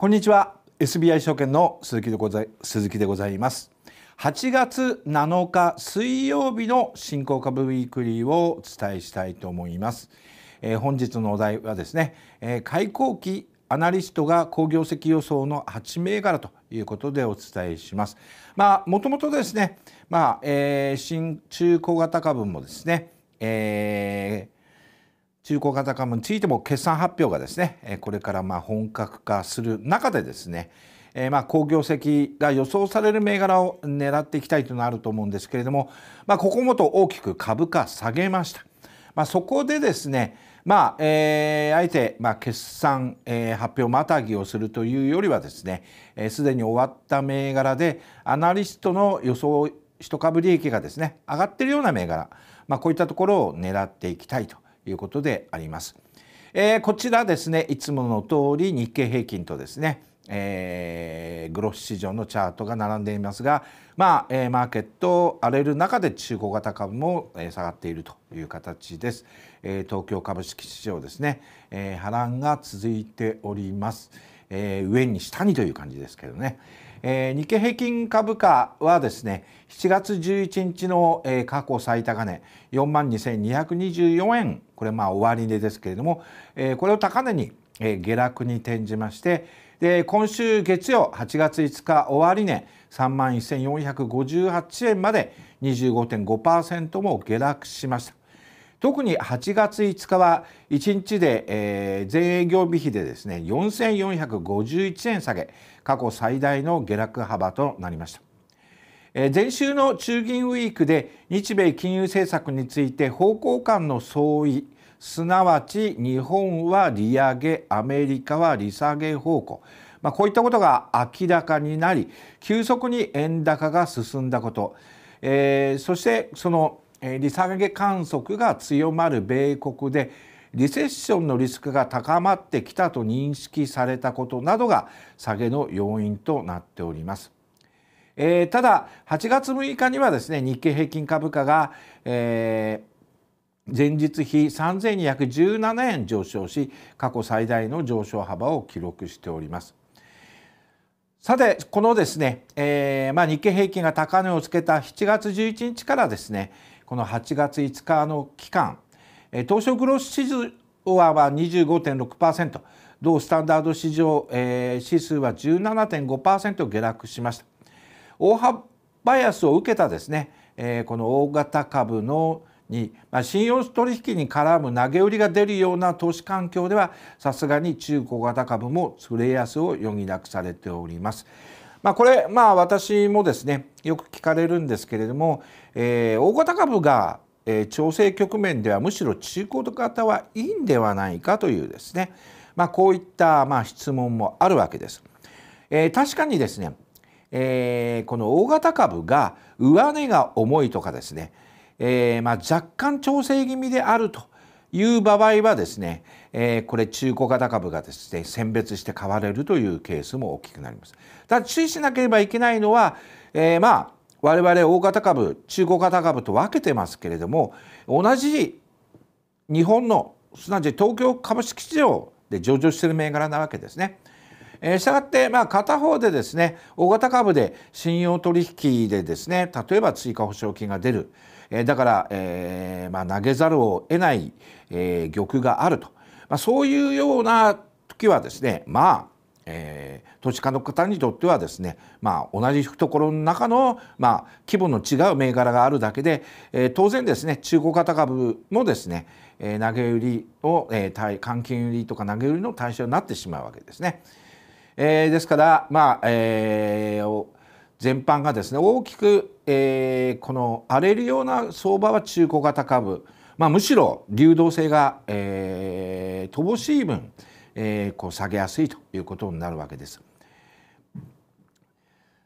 こんにちは SBI 証券の鈴木でござい鈴木でございます8月7日水曜日の新興株ウィークリーをお伝えしたいと思います、えー、本日のお題はですね、えー、開口期アナリストが好業績予想の8銘柄ということでお伝えします。まあもともとですね、まあ、えー、新中小型株もですね、えー中古型株についても決算発表がですねこれからま本格化する中でですね好業績が予想される銘柄を狙っていきたいというのあると思うんですけれども、まあ、ここもと大きく株価下げました。まあ、そこでですね、まあえー、あえて、まあ、決算、えー、発表またぎをするというよりはですねすで、えー、に終わった銘柄でアナリストの予想一株利益がですね上がっているような銘柄、まあ、こういったところを狙っていきたいと。いうことであります。えー、こちらですねいつもの通り日経平均とですね、えー、グロス市場のチャートが並んでいますが、まあえー、マーケット荒れる中で中古型株も、え下がっているという形です、えー、東京株式市場ですね、えー、波乱が続いております、えー、上に下にという感じですけどね、えー、日経平均株価はですね7月11日の、えー、過去最高値4万2224円これまあ終値ですけれども、えー、これを高値に、えー、下落に転じましてで今週月曜8月5日終値、3万1458円まで25.5%も下落しました。特に8月5日は1日で、えー、営業日比でですね4451円下げ過去最大の下落幅となりました。えー、前週の中銀ウィークで日米金融政策について方向感の相違すなわち日本は利上げアメリカは利下げ方向、まあ、こういったことが明らかになり急速に円高が進んだこと、えー、そしてその利下げ観測が強まる米国でリセッションのリスクが高まってきたと認識されたことなどが下げの要因となっております。えー、ただ8月6日にはですね日経平均株価が、えー、前日比3217円上昇し過去最大の上昇幅を記録しております。さてこのですね、えーまあ、日経平均が高値をつけた7月11日からですねこの8月5日の期間東証グロース指数は25.6%同スタンダード市場、えー、指数は17.5%下落しました大幅バイアスを受けたですね、えー、この大型株のに、まあ、信用取引に絡む投げ売りが出るような投資環境ではさすがに中小型株もつれ安を余儀なくされております。まあ、これ、まあ、私もですねよく聞かれるんですけれどもえー、大型株が、えー、調整局面ではむしろ中古型はいいんではないかというですね、まあ、こういった、まあ、質問もあるわけです。えー、確かにですね、えー、この大型株が上値が重いとかですね、えーまあ、若干調整気味であるという場合はですね、えー、これ中古型株がですね選別して買われるというケースも大きくなります。ただ注意しなければいけないのは、えー、まあ我々大型株中古型株と分けてますけれども同じ日本のすなわち東京株式市場で上場している銘柄なわけですね。えー、したがってまあ片方でですね大型株で信用取引でですね例えば追加保証金が出る、えー、だから、えまあ、投げざるを得ない、え玉があると、まあ、そういうような時はですねまあえー、投資家の方にとってはですね、まあ、同じ懐の中の、まあ、規模の違う銘柄があるだけで、えー、当然ですね中古型株もですね、えー、投げ売りを、えー、換金売りとか投げ売りの対象になってしまうわけですね。えー、ですから、まあえー、全般がですね大きく、えー、この荒れるような相場は中古型株、まあ、むしろ流動性が、えー、乏しい分えー、こう下げやすいということになるわけです。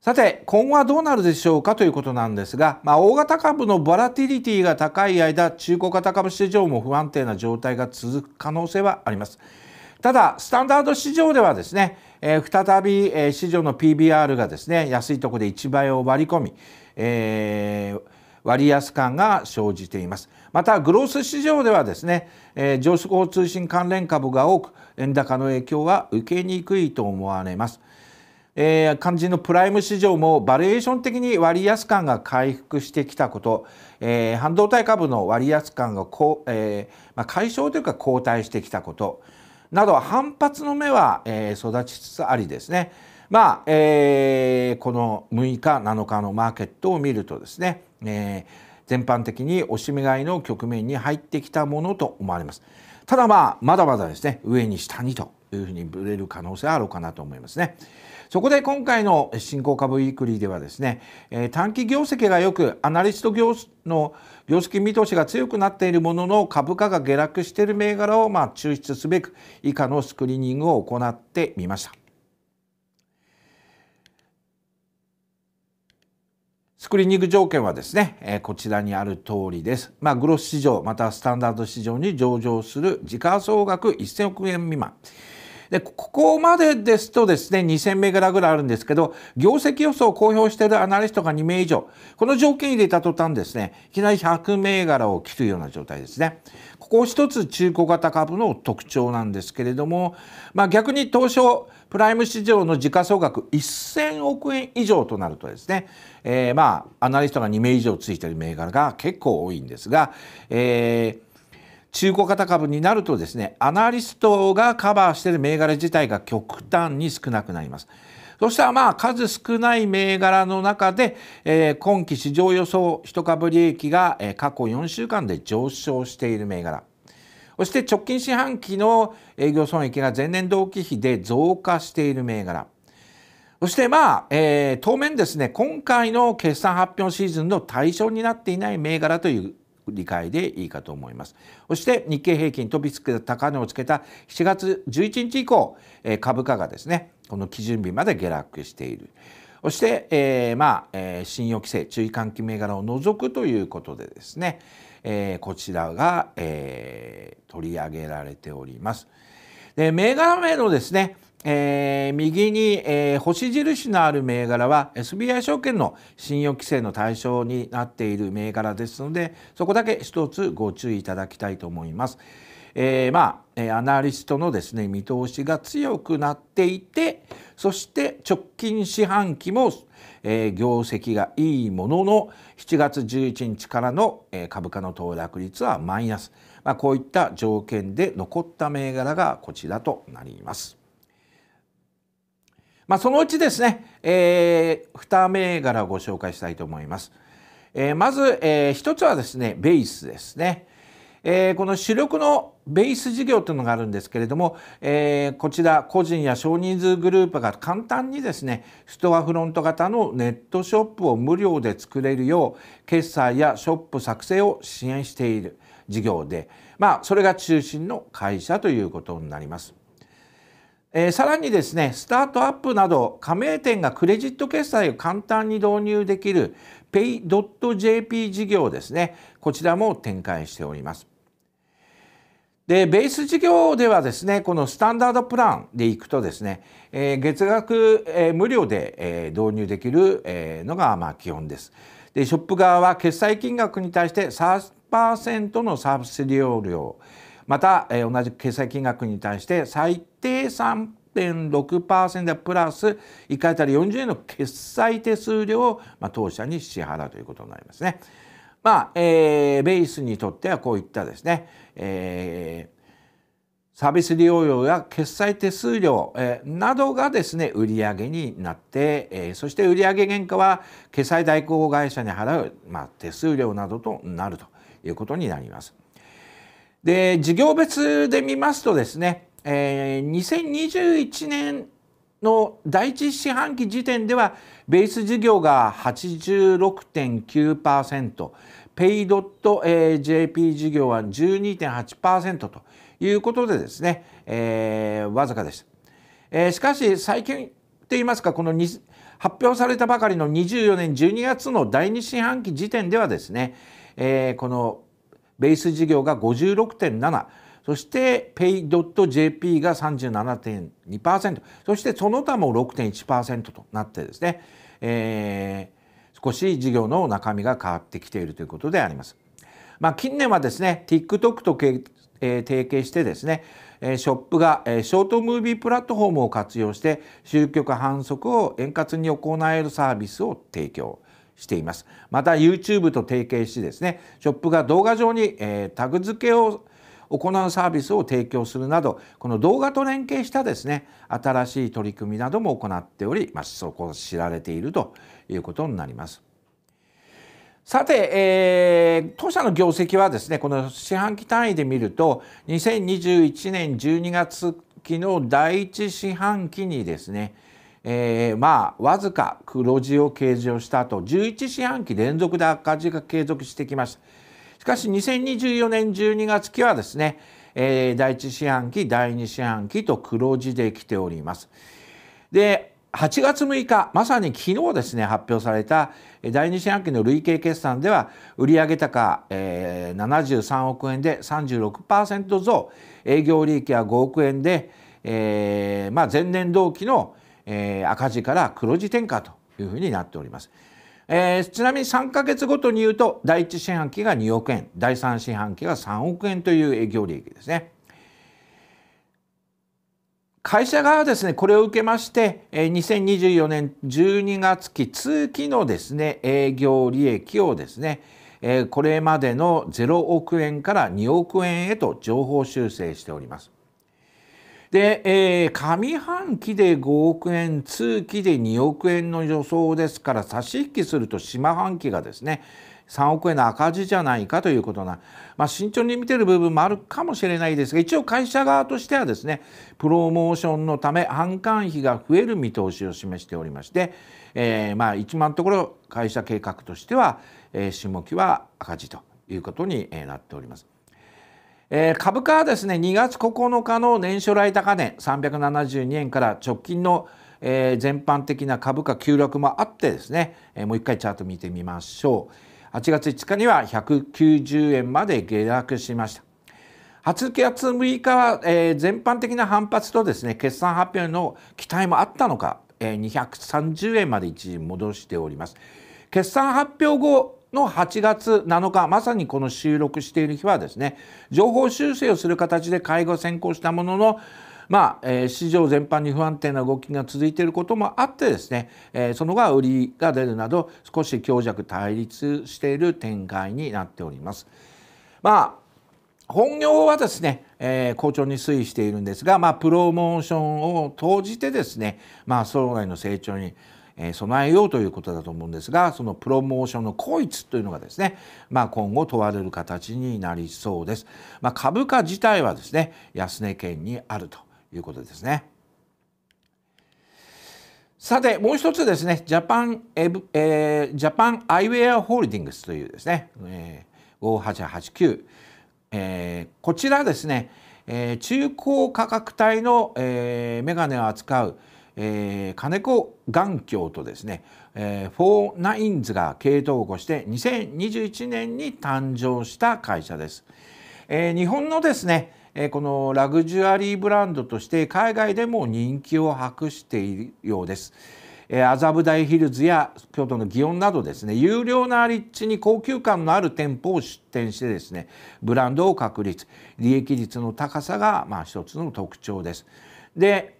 さて今後はどうなるでしょうかということなんですが、まあ、大型株のボラティリティが高い間中古型株市場も不安定な状態が続く可能性はあります。ただスタンダード市場ではですね、えー、再び、えー、市場の PBR がですね安いところで1倍を割り込み、えー割安感が生じていますまたグロース市場ではですね、えー、上昇通信関連株が多く円高の影響は受けにくいと思われます、えー、肝心のプライム市場もバリエーション的に割安感が回復してきたこと、えー、半導体株の割安感がこう、えーまあ、解消というか後退してきたことなど反発の目は、えー、育ちつつありですねまあ、えー、この6日7日のマーケットを見るとですねえー、全般的に押し目買いの局面に入ってきたものと思われます。ただまあまだまだですね上に下にというふうにぶれる可能性はあるかなと思いますね。そこで今回の新興株ウィークリーではですね、えー、短期業績がよくアナリスト業の業績見通しが強くなっているものの株価が下落している銘柄をま抽出すべく以下のスクリーニングを行ってみました。スクリーニング条件はですね、えこちらにある通りです。まあ、グロス市場、またスタンダード市場に上場する時価総額1000億円未満。で、ここまでですとですね、2000銘柄ぐらいあるんですけど、業績予想を公表しているアナリストが2名以上、この条件入れた途端ですね、いきなり100銘柄を切るような状態ですね。ここ一つ中古型株の特徴なんですけれども、まあ逆に東証プライム市場の時価総額1000億円以上となるとですね、えー、まあアナリストが2名以上ついている銘柄が結構多いんですが、えー中古型株になるとですねアナリストがカバーしている銘柄自体が極端に少なくなります。そしたらまあ数少ない銘柄の中で、えー、今期市場予想一株利益が、え過去4週間で上昇している銘柄そして直近四半期の営業損益が前年同期比で増加している銘柄そしてまあ、えー、当面ですね今回の決算発表シーズンの対象になっていない銘柄という理解でいいかと思いますそして日経平均飛びつく高値をつけた7月11日以降、え株価がですねこの基準日まで下落しているそして、えー、まあ、えー、信用規制注意喚起銘柄を除くということでですね、えー、こちらが、えー、取り上げられております。で銘柄名のですねえー、右に、えー、星印のある銘柄は SBI 証券の信用規制の対象になっている銘柄ですのでそこだけ一つご注意いただきたいと思います。えー、まあアナリストのですね見通しが強くなっていてそして直近四半期も、えー、業績がいいものの7月11日からの、えー、株価の騰落率はマイナス、まあ、こういった条件で残った銘柄がこちらとなります。まあ、そのうちですね、えー、2銘柄をご紹介したいと思います。えー、まず、えー、一つはですね、ベースですね。えー、この主力のベース事業というのがあるんですけれども、えー、こちら個人や少人数グループが簡単にですねストアフロント型のネットショップを無料で作れるよう決済やショップ作成を支援している事業で、まあ、それが中心の会社ということになります。えー、さらにですねスタートアップなど加盟店がクレジット決済を簡単に導入できる pay.jp 事業ですねこちらも展開しております。でベース事業ではですねこのスタンダードプランでいくとですね、えー、月額、えー、無料で、えー、導入できる、えのがま基本です。でショップ側は決済金額に対して3%のサービス利用料また、えー、同じ決済金額に対して最低3.6%プラス1回あたり40円の決済手数料を、まあ、当社に支払うということになりますね。まあえー、ベースにとってはこういったですね、えー、サービス利用料や決済手数料、えなどがですね売上になって、えそして売上原価は決済代行会社に払う、まあ、手数料などとなるということになります。で事業別で見ますとですね、えー、2021年の第一四半期時点ではベース事業が86.9%ペイドット JP 事業は12.8%ということでですね、えー、わずかです、えー、しかし最近といいますかこの発表されたばかりの24年12月の第二四半期時点ではですね、えー、このベース事業が56.7そして pay.jp が37.2%そしてその他も6.1%となってですね、えー、少し事業の中身が変わってきているということであります。まあ、近年はですね TikTok と、えー、提携してですねショップがショートムービープラットフォームを活用して集客販促を円滑に行えるサービスを提供しています。また YouTube と提携しですね、ショップが動画上に、えー、タグ付けを行うサービスを提供するなどこの動画と連携したですね新しい取り組みなども行っており、まそこを知られているということになります。さて、えー、当社の業績はですねこの四半期単位で見ると2021年12月期の第1四半期にですねえー、まあわずか黒字を計上した後11四半期連続で赤字が継続してきましたしかし2024年12月期はですね、えー、第1四半期第2四半期と黒字できておりますで8月6日まさに昨日ですね発表された第2四半期の累計決算では売上高、えー、73億円で36%増営業利益は5億円で、えーまあ、前年同期のえー、赤字から黒字転換というふうになっております。えー、ちなみに3か月ごとに言うと第1四半期が2億円第3四半期が3億円という営業利益ですね。会社側はですねこれを受けまして2024年12月期通期のですね営業利益をですねこれまでの0億円から2億円へと情報修正しております。で、えー、上半期で5億円通期で2億円の予想ですから差し引きすると下半期がですね3億円の赤字じゃないかということな、まあ、慎重に見てる部分もあるかもしれないですが一応会社側としてはですねプロモーションのため販管費が増える見通しを示しておりまして、えー、まあ一番のところ会社計画としては、えー、下期は赤字ということになっております。えー、株価はですね2月9日の年初来高値372円から直近の、えー、全般的な株価急落もあってですね、えー、もう一回チャート見てみましょう8月5日には190円まで下落しました8月6日は、えー、全般的な反発とですね決算発表の期待もあったのか、えー、230円まで一時戻しております。決算発表後の8月7日まさにこの収録している日はですね情報修正をする形で会合先行したもののまあ、えー、市場全般に不安定な動きが続いていることもあってですね、えー、その後は売りが出るなど少し強弱対立している展開になっております。まあ本業はですね、えー、好調に推移しているんですが、まあ、プロモーションを投じてですね、まあ、将来の成長にえ備えようということだと思うんですがそのプロモーションの効率というのがですね、まあ、今後問われる形になりそうです。まあ、株価自体はですね安値圏にあるということですね。さてもう一つですねジャパンエブ、えー、ジャパンアイウェアホールディングスというですね、えー、5889、えー、こちらですね、えー、中古価格帯の、えー、メガネを扱うえー、金子眼鏡とですね、えー、フォーナインズが統を起こして2021年に誕生した会社です。えー、日本のですね、えー、このラグジュアリーブランドとして海外でも人気を博しているようです。麻布台ヒルズや京都の祇園などですね有料な立地に高級感のある店舗を出店してですねブランドを確立利益率の高さがまあ一つの特徴です。で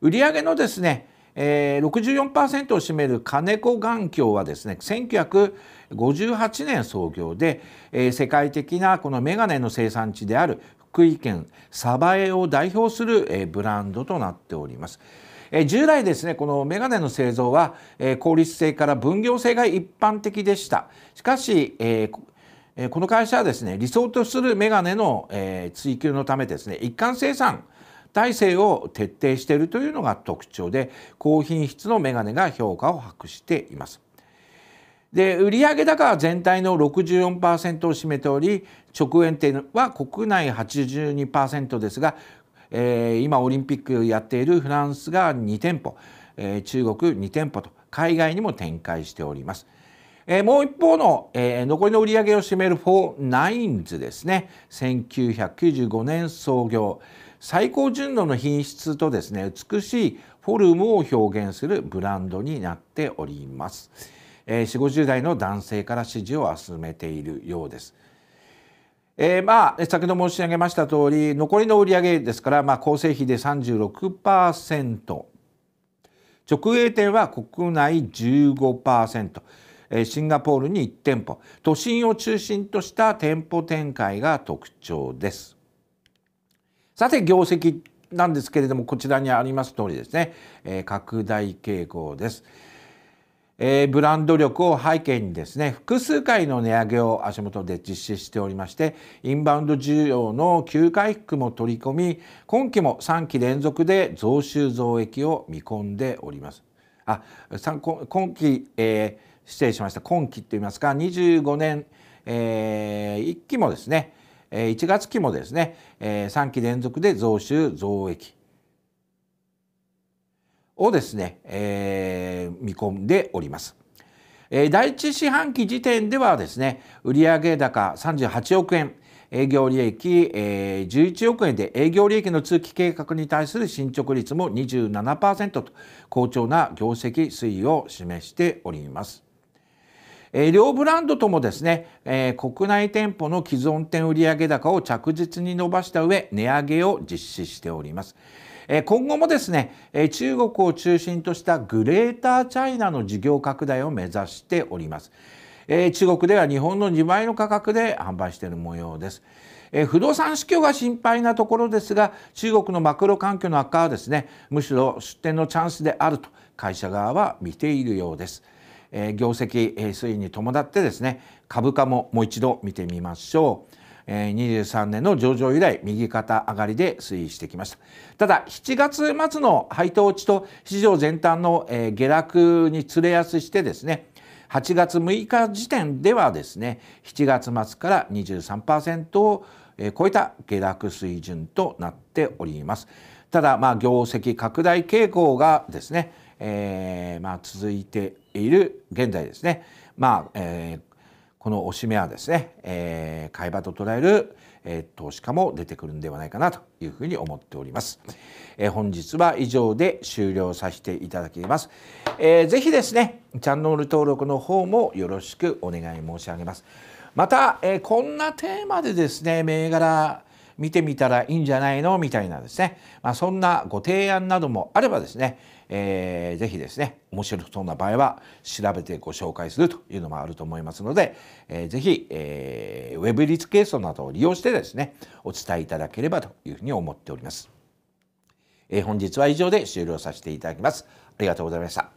売上のですね、えー、64%を占める金子眼鏡はですね1958年創業で、えー、世界的なこの眼鏡の生産地である福井県鯖江を代表する、えー、ブランドとなっております。え従来ですねこのメガネの製造は、え効率性から分業性が一般的でした。しかし、えこの会社はですね理想とするメガネの、え追求のためですね一貫生産体制を徹底しているというのが特徴で高品質のメガネが評価を博しています。で売上高は全体の64%を占めており直営店は国内82%ですが、えー、今オリンピックやっているフランスが2店舗、えー、中国2店舗と海外にも展開しております。えー、もう一方の、えー、残りの売り上げを占めるフォーナインズですね1995年創業最高純度の品質とですね美しいフォルムを表現するブランドになっております、えー、4 5 0代の男性から支持を集めているようです。えー、まあ先ほど申し上げました通り残りの売上ですから、まあ、構成比で36%直営店は国内15%。シンガポールに1店舗都心を中心とした店舗展開が特徴ですさて業績なんですけれどもこちらにあります通りですね、え拡大傾向です、えブランド力を背景にですね複数回の値上げを足元で実施しておりましてインバウンド需要の急回復も取り込み今期も3期連続で増収増益を見込んでおりますあ今期、え失礼しました今期といいますか25年、えー、1期もですね1月期もですね3期連続で増収増益をですね、えー、見込んでおります。第1四半期時点ではですね売上高38億円営業利益、え11億円で営業利益の通期計画に対する進捗率も27%と好調な業績推移を示しております。え両ブランドともですね、え国内店舗の既存店売上高を着実に伸ばした上値上げを実施しております。今後もですね中国を中心としたグレーターチャイナの事業拡大を目指しております。中国では日本の2倍の価格で販売している模様です。不動産市況が心配なところですが中国のマクロ環境の悪化はですねむしろ出店のチャンスであると会社側は見ているようです。業績推移に伴ってですね株価ももう一度見てみましょう。23年の上場以来右肩上がりで推移してきましたただ7月末の配当値と市場全体の下落に連れやすしてですね8月6日時点ではですね7月末から23%を超えた下落水準となっておりますただまあ業績拡大傾向がですねえー、まあ、続いている現在ですね、まあえー、この押し目はですね、えー、買い場と捉える、えー、投資家も出てくるんではないかなというふうに思っております。えー、本日は以上で終了させていただきます。えー、ぜひですねチャンネル登録の方もよろしくお願い申し上げます。また、えー、こんなテーマでですね銘柄見てみたらいいんじゃないのみたいなですね、まあ、そんなご提案などもあればですね、えー、ぜひですね面白そうな場合は調べてご紹介するというのもあると思いますので、えー、ぜひ、えー、ウェブリツケースなどを利用してですねお伝えいただければというふうに思っております。えー、本日は以上で終了させていただきます。ありがとうございました。